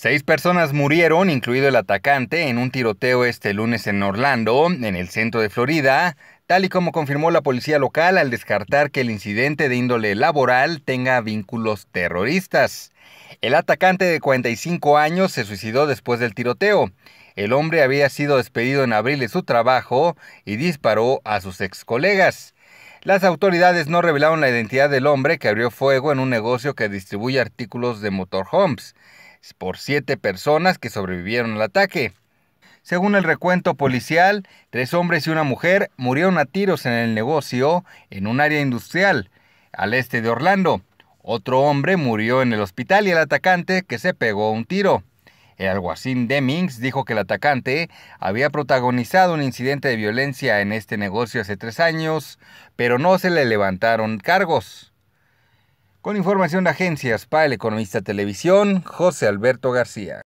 Seis personas murieron, incluido el atacante, en un tiroteo este lunes en Orlando, en el centro de Florida, tal y como confirmó la policía local al descartar que el incidente de índole laboral tenga vínculos terroristas. El atacante de 45 años se suicidó después del tiroteo. El hombre había sido despedido en abril de su trabajo y disparó a sus ex colegas. Las autoridades no revelaron la identidad del hombre que abrió fuego en un negocio que distribuye artículos de motorhomes por siete personas que sobrevivieron al ataque. Según el recuento policial, tres hombres y una mujer murieron a tiros en el negocio en un área industrial al este de Orlando. Otro hombre murió en el hospital y el atacante que se pegó un tiro. El alguacil Demings dijo que el atacante había protagonizado un incidente de violencia en este negocio hace tres años, pero no se le levantaron cargos. Con información de agencias para el Economista Televisión, José Alberto García.